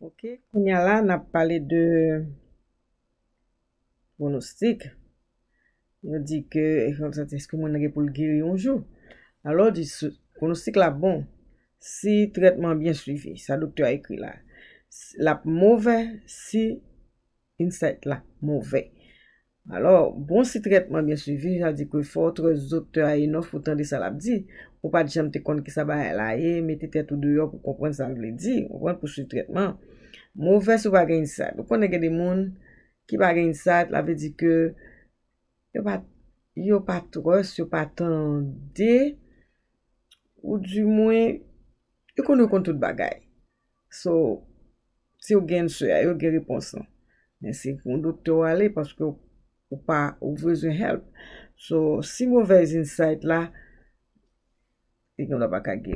Ok, kounya la nap pale de gounostik. Yo di ke, eske mwen nage pou lge yonjou. Alo di sou, gounostik la bon, si tretman byen suivi, sa doktor a ekwi la. La mouve, si inset la mouve. alor, bon si tretman, mwen suivi, jal di kou yon fote zote a yon nouf pou tande salap di, ou pa di jam te konde ki sa ba la e, meti tete ou do yo pou kompwen sa mwen li di, kompwen pou si tretman, mwen vese ou ba gen yon sat, ou pwene gen di moun ki ba gen yon sat, la ve di ke, yon pa tros, yon pa tande, ou di mwen, yon kon yo kontou t bagay, so, se yon gen se, yon gen reponsan, men se yon dopte wale, paske yon, Ou pa, ou vwezwe help. So, si moun vwez insight la, ik nou daba kage.